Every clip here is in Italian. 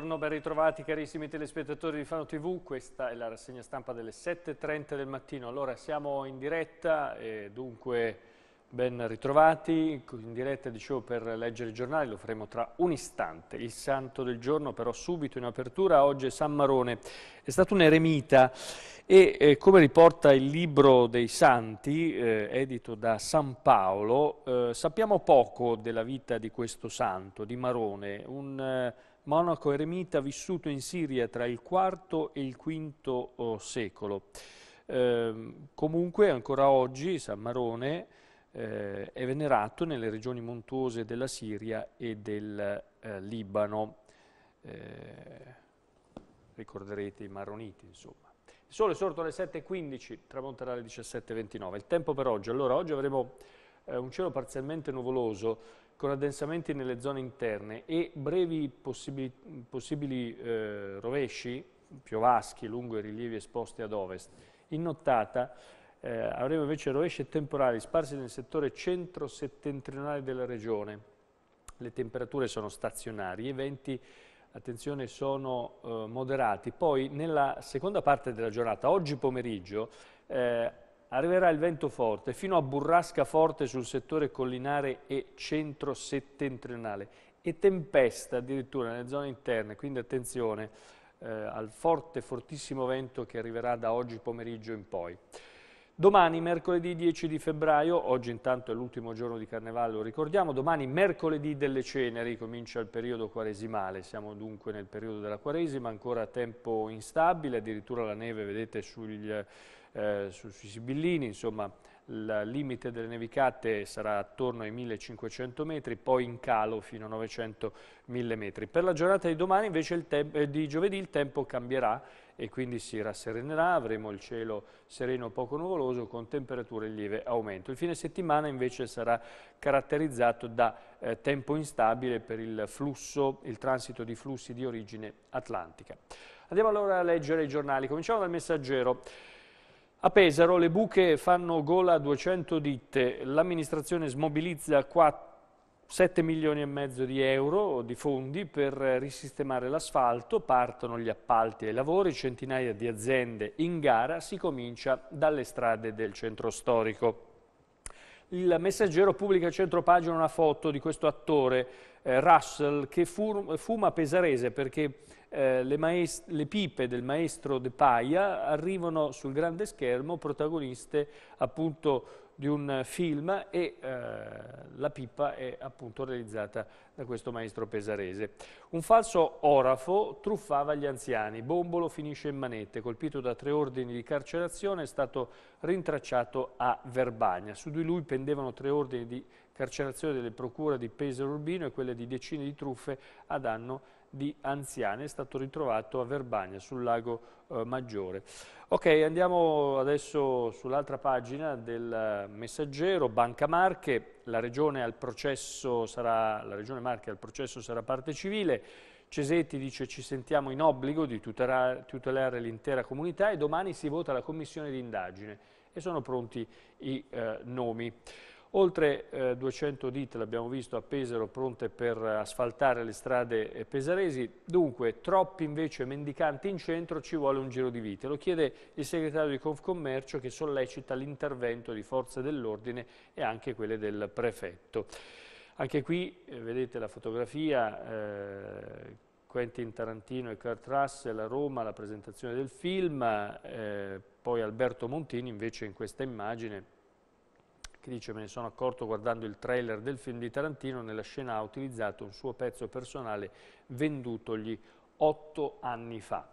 Buongiorno, ben ritrovati carissimi telespettatori di Fano TV, questa è la rassegna stampa delle 7.30 del mattino. Allora siamo in diretta, dunque ben ritrovati, in diretta dicevo per leggere i giornali, lo faremo tra un istante. Il santo del giorno però subito in apertura, oggi è San Marone, è stato un eremita e eh, come riporta il libro dei Santi, eh, edito da San Paolo, eh, sappiamo poco della vita di questo santo, di Marone, un eh, monaco eremita vissuto in Siria tra il IV e il V oh, secolo. Eh, comunque ancora oggi San Marone eh, è venerato nelle regioni montuose della Siria e del eh, Libano. Eh, ricorderete i maroniti, insomma. Il sole è sorto alle 7.15, tramonterà alle 17.29. Il tempo per oggi. Allora, oggi avremo eh, un cielo parzialmente nuvoloso, con addensamenti nelle zone interne e brevi possibili, possibili eh, rovesci piovaschi lungo i rilievi esposti ad ovest. In nottata eh, avremo invece rovesci temporali sparsi nel settore centro-settentrionale della regione. Le temperature sono stazionarie, i venti attenzione, sono eh, moderati. Poi nella seconda parte della giornata, oggi pomeriggio, eh, arriverà il vento forte fino a burrasca forte sul settore collinare e centro-settentrionale e tempesta addirittura nelle zone interne, quindi attenzione eh, al forte, fortissimo vento che arriverà da oggi pomeriggio in poi. Domani, mercoledì 10 di febbraio, oggi intanto è l'ultimo giorno di Carnevale, lo ricordiamo, domani mercoledì delle ceneri comincia il periodo quaresimale, siamo dunque nel periodo della quaresima, ancora tempo instabile, addirittura la neve, vedete, sugli eh, su, sui Sibillini, insomma il limite delle nevicate sarà attorno ai 1500 metri, poi in calo fino a 900-1000 metri. Per la giornata di domani invece eh, di giovedì il tempo cambierà e quindi si rasserenerà, avremo il cielo sereno poco nuvoloso con temperature in lieve aumento. Il fine settimana invece sarà caratterizzato da eh, tempo instabile per il flusso, il transito di flussi di origine atlantica. Andiamo allora a leggere i giornali. Cominciamo dal messaggero. A Pesaro le buche fanno gola a 200 ditte, l'amministrazione smobilizza 7 milioni e mezzo di euro di fondi per risistemare l'asfalto, partono gli appalti ai lavori, centinaia di aziende in gara, si comincia dalle strade del centro storico. Il messaggero pubblica a centro pagina una foto di questo attore, eh, Russell, che fu, fuma pesarese perché eh, le, le, pipe del maestro De Paia arrivano sul grande schermo, protagoniste appunto di un film e eh, la pippa è appunto realizzata da questo maestro pesarese. Un falso orafo truffava gli anziani, Bombolo finisce in manette, colpito da tre ordini di carcerazione è stato rintracciato a Verbagna. Su di lui pendevano tre ordini di carcerazione delle procure di Pesaro Urbino e quelle di decine di truffe a danno di di anziani è stato ritrovato a Verbania sul lago eh, Maggiore. Ok, andiamo adesso sull'altra pagina del messaggero, Banca Marche, la regione, al processo sarà, la regione Marche al processo sarà parte civile, Cesetti dice ci sentiamo in obbligo di tutelare, tutelare l'intera comunità e domani si vota la commissione di indagine e sono pronti i eh, nomi. Oltre eh, 200 ditte, l'abbiamo visto, a Pesaro pronte per asfaltare le strade eh, pesaresi. Dunque, troppi invece mendicanti in centro, ci vuole un giro di vite. Lo chiede il segretario di Confcommercio che sollecita l'intervento di forze dell'ordine e anche quelle del prefetto. Anche qui eh, vedete la fotografia... Eh, Quentin Tarantino e Kurt Russell a Roma, la presentazione del film, eh, poi Alberto Montini invece in questa immagine che dice me ne sono accorto guardando il trailer del film di Tarantino, nella scena ha utilizzato un suo pezzo personale vendutogli otto anni fa.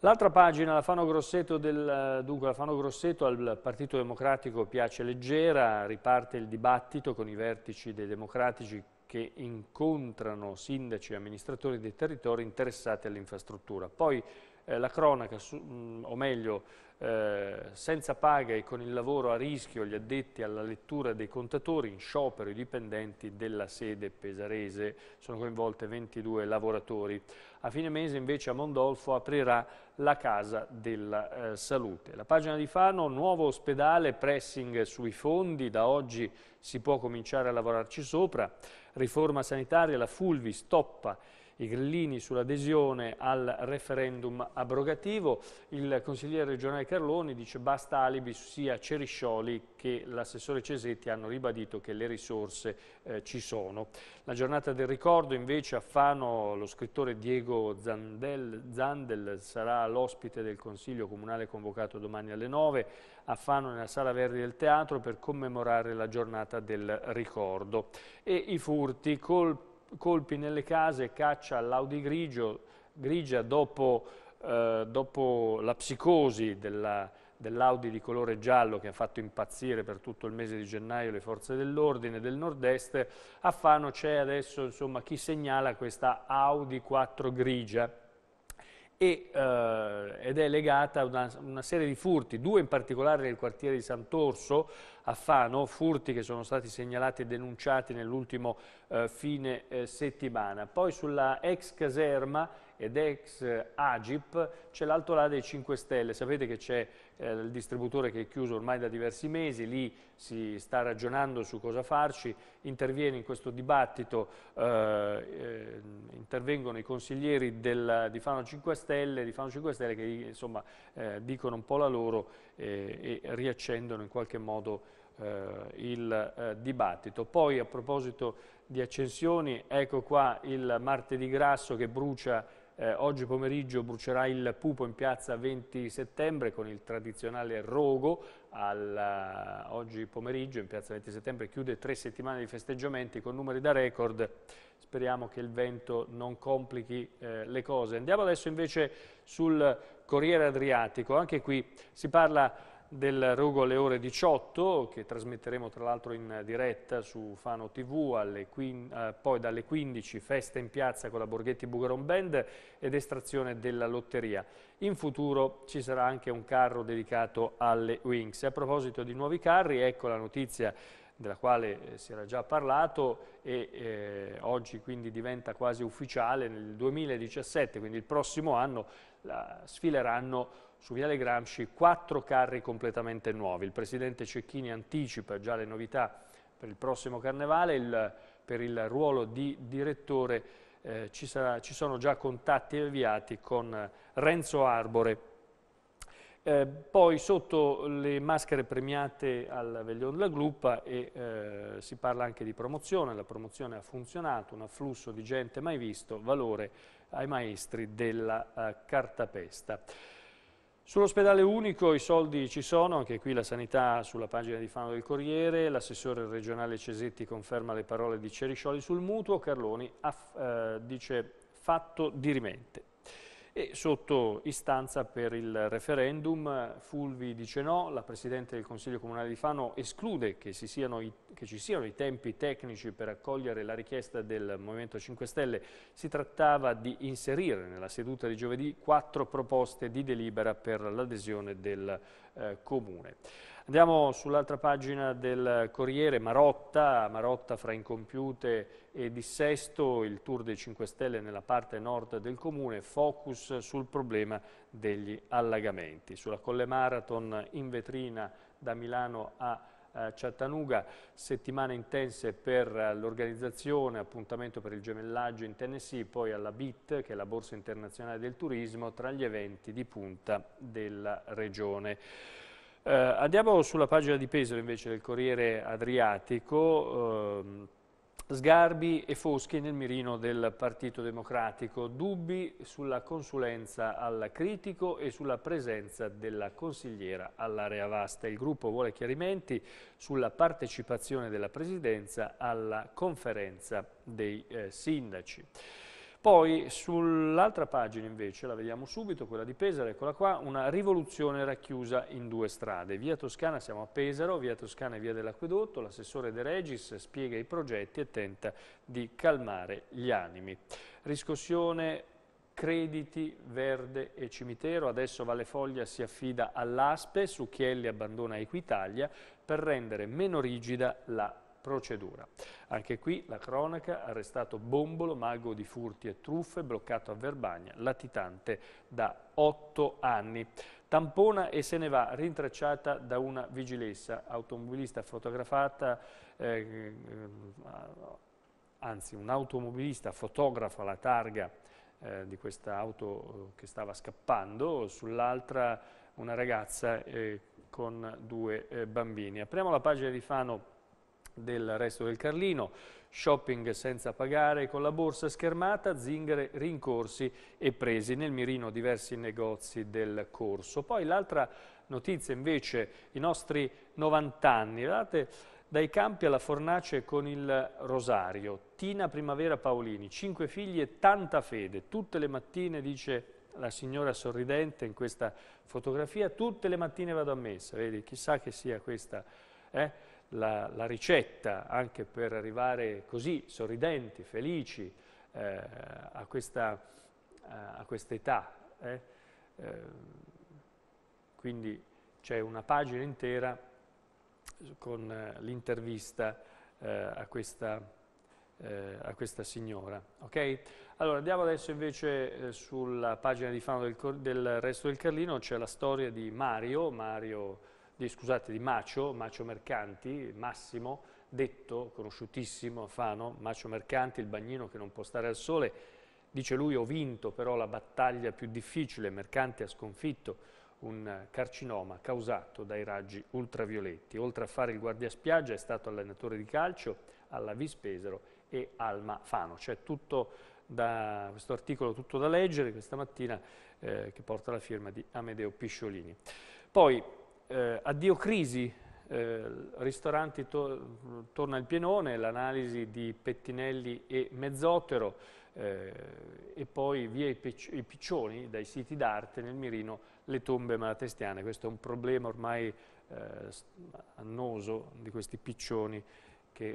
L'altra pagina, la Fano, Grosseto del, dunque, la Fano Grosseto al Partito Democratico piace leggera, riparte il dibattito con i vertici dei democratici che incontrano sindaci e amministratori dei territori interessati all'infrastruttura. Poi eh, la cronaca, su, mh, mm, o meglio eh, senza paga e con il lavoro a rischio gli addetti alla lettura dei contatori, in sciopero i dipendenti della sede pesarese, sono coinvolte 22 lavoratori. A fine mese invece a Mondolfo aprirà la Casa della eh, Salute. La pagina di Fano, nuovo ospedale, pressing sui fondi, da oggi si può cominciare a lavorarci sopra, riforma sanitaria, la Fulvi stoppa i grillini sull'adesione al referendum abrogativo. Il consigliere regionale Carloni dice basta alibi sia Ceriscioli che l'assessore Cesetti hanno ribadito che le risorse eh, ci sono. La giornata del ricordo invece a Fano lo scrittore Diego Zandel, Zandel sarà l'ospite del Consiglio Comunale convocato domani alle 9 a Fano nella Sala Verdi del Teatro per commemorare la giornata del ricordo. E i furti, colpi colpi nelle case, caccia all'Audi grigia dopo, eh, dopo, la psicosi dell'Audi dell di colore giallo che ha fatto impazzire per tutto il mese di gennaio le forze dell'ordine del nord-est, a Fano c'è adesso insomma, chi segnala questa Audi 4 grigia e, eh, ed è legata a una, una, serie di furti, due in particolare nel quartiere di Sant'Orso a Fano, furti che sono stati segnalati e denunciati nell'ultimo eh, fine eh, settimana. Poi sulla ex caserma ed ex eh, Agip c'è l'altolà dei 5 Stelle, sapete che c'è eh, il distributore che è chiuso ormai da diversi mesi, lì si sta ragionando su cosa farci, interviene in questo dibattito, eh, eh intervengono i consiglieri del, di, Fano 5 Stelle, di Fano 5 Stelle che insomma, eh, dicono un po' la loro e riaccendono in qualche modo il dibattito. Poi a proposito di accensioni, ecco qua il martedì grasso che brucia eh, oggi pomeriggio brucerà il pupo in piazza 20 settembre con il tradizionale rogo. Al, uh, oggi pomeriggio in piazza 20 settembre chiude tre settimane di festeggiamenti con numeri da record. Speriamo che il vento non complichi eh, le cose. Andiamo adesso invece sul Corriere Adriatico. Anche qui si parla del Rugo alle ore 18 che trasmetteremo tra l'altro in diretta su Fano TV, eh, poi dalle 15 festa in piazza con la Borghetti Bugaron Band ed estrazione della lotteria. In futuro ci sarà anche un carro dedicato alle Wings. A proposito di nuovi carri, ecco la notizia della quale eh, si era già parlato e eh, oggi quindi diventa quasi ufficiale, nel 2017, quindi il prossimo anno, la sfileranno su Viale Gramsci quattro carri completamente nuovi. Il presidente Cecchini anticipa già le novità per il prossimo carnevale, il, per il ruolo di direttore eh, ci, sarà, ci, sono già contatti avviati con Renzo Arbore. Eh, poi sotto le maschere premiate al Veglione della Gruppa e, eh, si parla anche di promozione, la promozione ha funzionato, un afflusso di gente mai visto, valore ai maestri della eh, cartapesta. Sull'ospedale unico i soldi ci sono, anche qui la sanità sulla pagina di Fano del Corriere, l'assessore regionale Cesetti conferma le parole di Ceriscioli sul mutuo, Carloni eh, dice fatto dirimente. E sotto istanza per il referendum Fulvi dice no, la Presidente del Consiglio Comunale di Fano esclude che, si siano i, che ci siano i tempi tecnici per accogliere la richiesta del Movimento 5 Stelle. Si trattava di inserire nella seduta di giovedì quattro proposte di delibera per l'adesione del eh, Comune. Andiamo sull'altra pagina del Corriere, Marotta, Marotta fra incompiute e dissesto, il tour dei 5 Stelle nella parte nord del comune, focus sul problema degli allagamenti. Sulla Colle Marathon in vetrina da Milano a eh, Chattanooga, settimane intense per l'organizzazione, appuntamento per il gemellaggio in Tennessee, poi alla BIT, che è la Borsa Internazionale del Turismo, tra gli eventi di punta della regione. Eh, andiamo sulla pagina di Pesaro invece del Corriere Adriatico. Eh, Sgarbi e Foschi nel mirino del Partito Democratico. Dubbi sulla consulenza al Critico e sulla presenza della consigliera all'area vasta. Il gruppo vuole chiarimenti sulla partecipazione della Presidenza alla conferenza dei eh, sindaci. Poi sull'altra pagina invece, la vediamo subito, quella di Pesaro, eccola qua, una rivoluzione racchiusa in due strade. Via Toscana siamo a Pesaro, via Toscana e via dell'Acquedotto, l'assessore De Regis spiega i progetti e tenta di calmare gli animi. Riscossione Crediti, Verde e Cimitero, adesso Valle Foglia si affida all'Aspe, Succhielli abbandona Equitalia per rendere meno rigida la procedura. Anche qui la cronaca, arrestato Bombolo, mago di furti e truffe, bloccato a Verbagna, latitante da otto anni. Tampona e se ne va, rintracciata da una vigilessa, automobilista fotografata, eh, eh anzi un automobilista fotografa la targa eh, di questa auto eh, che stava scappando, sull'altra una ragazza eh, con due eh, bambini. Apriamo la pagina di Fano del resto del Carlino, shopping senza pagare con la borsa schermata, zingare, rincorsi e presi nel mirino diversi negozi del corso. Poi l'altra notizia invece, i nostri 90 anni, guardate, dai campi alla fornace con il rosario, Tina Primavera Paolini, cinque figli e tanta fede, tutte le mattine dice la signora sorridente in questa fotografia, tutte le mattine vado a messa, vedi, chissà che sia questa... Eh? la, la ricetta anche per arrivare così sorridenti, felici eh, a, questa, eh, a questa età. Eh? eh? quindi c'è una pagina intera con eh, l'intervista a questa a questa signora. Okay? Allora andiamo adesso invece eh, sulla pagina di Fano del, del Resto del Carlino, c'è la storia di Mario, Mario di, scusate, di Macio, Macio Mercanti, Massimo, detto, conosciutissimo a Fano, Macio Mercanti, il bagnino che non può stare al sole, dice lui ho vinto però la battaglia più difficile, Mercanti ha sconfitto un carcinoma causato dai raggi ultravioletti. Oltre a fare il guardiaspiaggia è stato allenatore di calcio alla Vispesero e Alma Fano. C'è tutto da questo articolo tutto da leggere questa mattina eh, che porta la firma di Amedeo Pisciolini. Poi eh, addio crisi, eh, ristoranti to torna il pienone, l'analisi di Pettinelli e Mezzotero eh, e poi via i, i piccioni dai siti d'arte nel mirino le tombe malatestiane. Questo è un problema ormai eh, annoso di questi piccioni che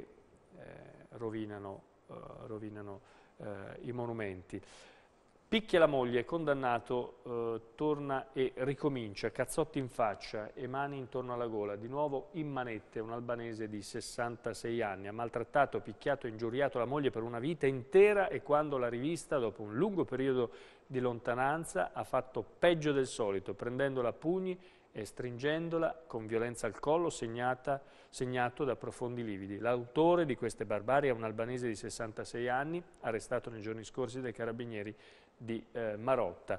eh, rovinano, eh, rovinano i monumenti. Picchia la moglie, condannato, eh, torna e ricomincia, cazzotti in faccia e mani intorno alla gola. Di nuovo in manette, un albanese di 66 anni. Ha maltrattato, picchiato e ingiuriato la moglie per una vita intera e quando l'ha rivista, dopo un lungo periodo di lontananza, ha fatto peggio del solito, prendendola a pugni e stringendola con violenza al collo segnata, segnato da profondi lividi. L'autore di queste barbarie è un albanese di 66 anni, arrestato nei giorni scorsi dai carabinieri di eh, Marotta.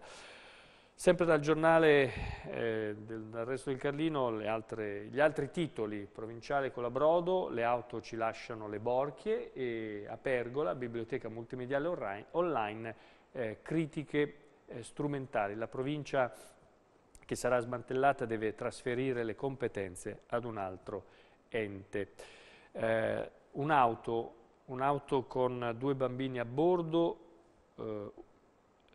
Sempre dal giornale eh, del resto del Carlino altre, gli altri titoli, provinciale Colabrodo, le auto ci lasciano le borchie e a Pergola, biblioteca multimediale online, eh, critiche eh, strumentali. La provincia che sarà smantellata deve trasferire le competenze ad un altro ente. Eh, un'auto, un con due bambini a bordo, eh,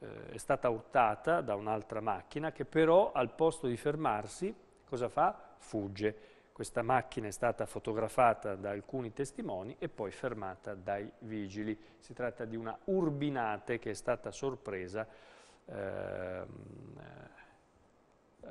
eh, è stata urtata da un'altra macchina che però al posto di fermarsi, cosa fa? Fugge. Questa macchina è stata fotografata da alcuni testimoni e poi fermata dai vigili. Si tratta di una Urbinate che è stata sorpresa eh, eh,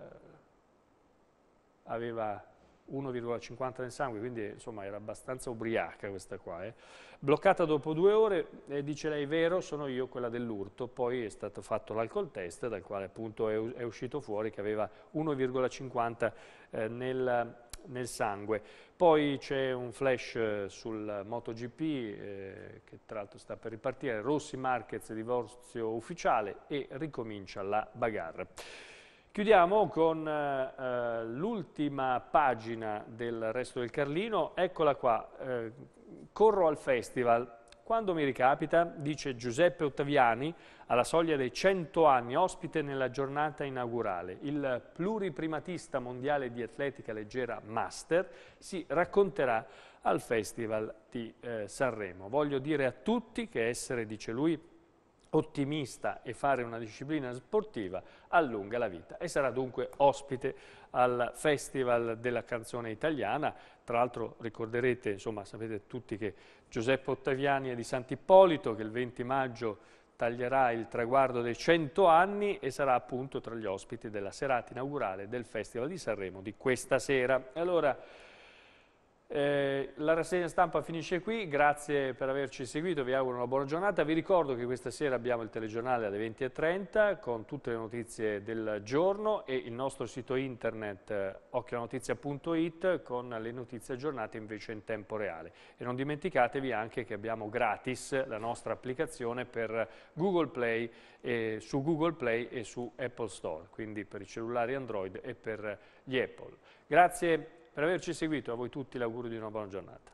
aveva 1,50 nel sangue, quindi insomma era abbastanza ubriaca questa qua. Eh. Bloccata dopo due ore, eh, dice lei vero, sono io quella dell'urto, poi è stato fatto l'alcol test dal quale appunto è, è uscito fuori che aveva 1,50 eh, nel, nel, sangue. Poi c'è un flash eh, sul MotoGP eh, che tra l'altro sta per ripartire, Rossi Marquez divorzio ufficiale e ricomincia la bagarre. Chiudiamo con eh, eh, l'ultima pagina del Resto del Carlino, eccola qua, eh, corro al festival, quando mi ricapita, dice Giuseppe Ottaviani, alla soglia dei 100 anni, ospite nella giornata inaugurale. Il pluriprimatista mondiale di atletica leggera Master si racconterà al Festival di eh, Sanremo. Voglio dire a tutti che essere, dice lui, ottimista e fare una disciplina sportiva allunga la vita e sarà dunque ospite al Festival della canzone italiana. Tra l'altro ricorderete, insomma sapete tutti che Giuseppe Ottaviani è di Sant'Ippolito che il 20 maggio taglierà il traguardo dei 100 anni e sarà appunto tra gli ospiti della serata inaugurale del Festival di Sanremo di questa sera. E Allora, eh, la rassegna stampa finisce qui, grazie per averci seguito, vi auguro una buona giornata. Vi ricordo che questa sera abbiamo il telegiornale alle 20.30 con tutte le notizie del giorno e il nostro sito internet eh, occhionotizia.it con le notizie aggiornate invece in tempo reale. E non dimenticatevi anche che abbiamo gratis la nostra applicazione per Google Play e, eh, su Google Play e su Apple Store, quindi per i cellulari Android e per gli Apple. Grazie per averci seguito, a voi tutti l'augurio di una buona giornata.